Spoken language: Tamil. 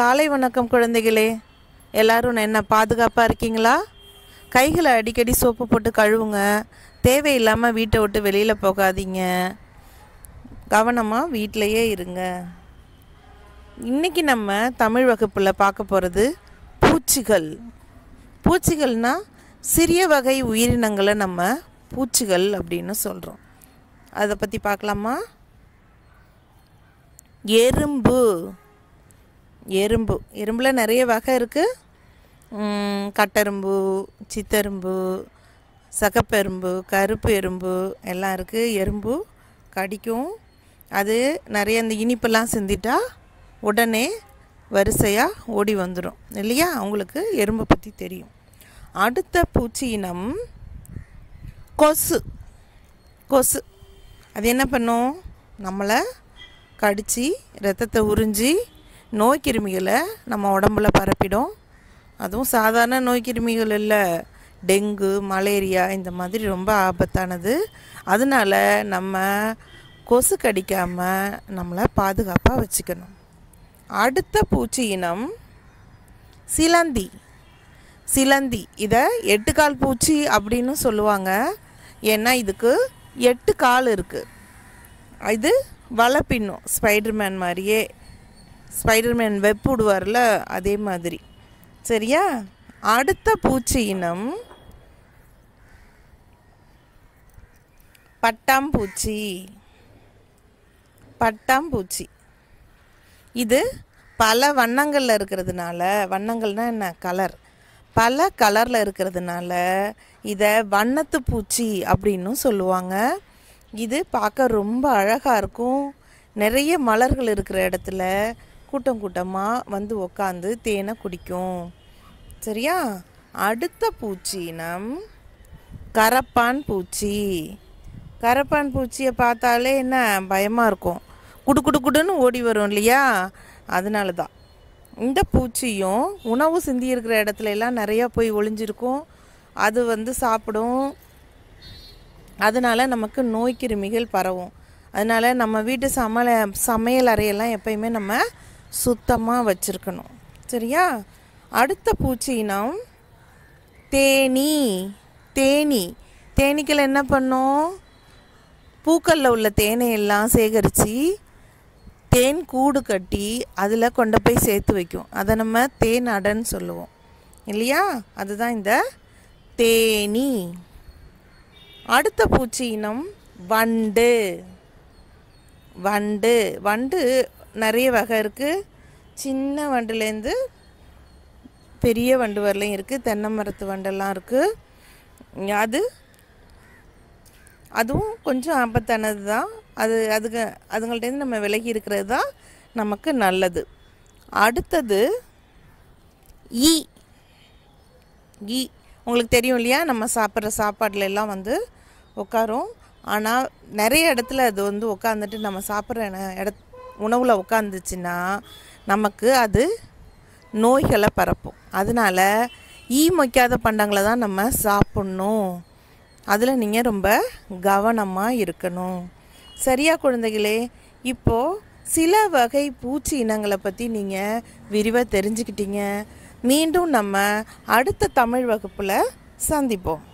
காலை வணக்கம் குழந்தைகளே எல்லோரும் என்ன பாதுகாப்பாக இருக்கீங்களா கைகளை அடிக்கடி சோப்பு போட்டு கழுவுங்க தேவையில்லாமல் வீட்டை விட்டு வெளியில் போகாதீங்க கவனமாக வீட்டிலையே இருங்க இன்றைக்கி நம்ம தமிழ் வகுப்பில் பார்க்க போகிறது பூச்சிகள் பூச்சிகள்னால் சிறிய வகை உயிரினங்களை நம்ம பூச்சிகள் அப்படின்னு சொல்கிறோம் அதை பற்றி பார்க்கலாமா எறும்பு எறும்பு எறும்பில் நிறைய வகை இருக்குது கட்டெரும்பு சித்தெரும்பு சகப்பெரும்பு கருப்பு எறும்பு எல்லாம் இருக்குது எறும்பு கடிக்கும் அது நிறைய இந்த இனிப்பெல்லாம் சிந்திட்டால் உடனே வரிசையாக ஓடி வந்துடும் இல்லையா அவங்களுக்கு எறும்பு பற்றி தெரியும் அடுத்த பூச்சி இனம் கொசு கொசு அது என்ன பண்ணும் நம்மளை கடித்து ரத்தத்தை உறிஞ்சி நோய்கிருமிகளை நம்ம உடம்புல பரப்பிடும் அதுவும் சாதாரண நோய்கிருமிகள் இல்லை டெங்கு மலேரியா இந்த மாதிரி ரொம்ப ஆபத்தானது அதனால் நம்ம கொசு கடிக்காமல் நம்மளை பாதுகாப்பாக வச்சுக்கணும் அடுத்த பூச்சி இனம் சிலந்தி சிலந்தி இதை எட்டு கால் பூச்சி அப்படின்னு சொல்லுவாங்க ஏன்னா இதுக்கு எட்டு கால் இருக்குது இது வலை பின்னும் ஸ்பைடர்மேன் மாதிரியே ஸ்பைடர்மேன் வெப்புடுவார்ல அதே மாதிரி சரியா அடுத்த பூச்சி இனம் பட்டாம்பூச்சி பட்டாம்பூச்சி இது பல வண்ணங்களில் இருக்கிறதுனால வண்ணங்கள்னா என்ன கலர் பல கலரில் இருக்கிறதுனால இதை வண்ணத்து பூச்சி அப்படின்னு சொல்லுவாங்க இது பார்க்க ரொம்ப அழகாக இருக்கும் நிறைய மலர்கள் இருக்கிற இடத்துல கூட்டம் கூட்டமாக வந்து உக்காந்து தேனை குடிக்கும் சரியா அடுத்த பூச்சி கரப்பான் பூச்சி கரப்பான் பூச்சியை பார்த்தாலே என்ன பயமாக இருக்கும் குடு குடு குடுன்னு ஓடி வரும் இல்லையா அதனால தான் இந்த பூச்சியும் உணவு சிந்தி இருக்கிற இடத்துல எல்லாம் நிறையா போய் ஒளிஞ்சிருக்கும் அது வந்து சாப்பிடும் அதனால் நமக்கு நோய் கிருமிகள் பரவும் அதனால் நம்ம வீட்டு சமையல் சமையல் அறையெல்லாம் எப்பயுமே நம்ம சுத்தமாக வச்சுருக்கணும் சரியா அடுத்த பூச்சி இனம் தேனி தேனி தேனீக்கள் என்ன பண்ணும் பூக்களில் உள்ள தேனையெல்லாம் சேகரித்து தேன் கூடு கட்டி அதில் கொண்டு போய் சேர்த்து வைக்கும் அதை நம்ம தேன் அடன்னு சொல்லுவோம் இல்லையா அதுதான் இந்த தேனி அடுத்த பூச்சி இனம் வண்டு வண்டு வண்டு நிறைய வகை இருக்குது சின்ன வண்டுலேருந்து பெரிய வண்டு வரலையும் இருக்குது தென்னை மரத்து வண்டெல்லாம் இருக்குது அது அதுவும் கொஞ்சம் ஆபத்தானது தான் அது அதுக்கு அதுங்கள்டேருந்து நம்ம விலகி இருக்கிறது தான் நமக்கு நல்லது அடுத்தது ஈ ஈ உங்களுக்கு தெரியும் இல்லையா நம்ம சாப்பிட்ற சாப்பாடுல எல்லாம் வந்து உட்காரும் ஆனால் நிறைய இடத்துல அது வந்து உட்காந்துட்டு நம்ம சாப்பிட்ற இட உணவில் உட்காந்துச்சின்னா நமக்கு அது நோய்களை பரப்பும் அதனால் ஈ மொய்க்காத பண்டங்களை தான் நம்ம சாப்பிட்ணும் அதில் நீங்கள் ரொம்ப கவனமாக இருக்கணும் சரியா குழந்தைகளே இப்போது சில வகை பூச்சி இனங்களை பற்றி நீங்கள் விரிவாக தெரிஞ்சுக்கிட்டீங்க மீண்டும் நம்ம அடுத்த தமிழ் வகுப்பில் சந்திப்போம்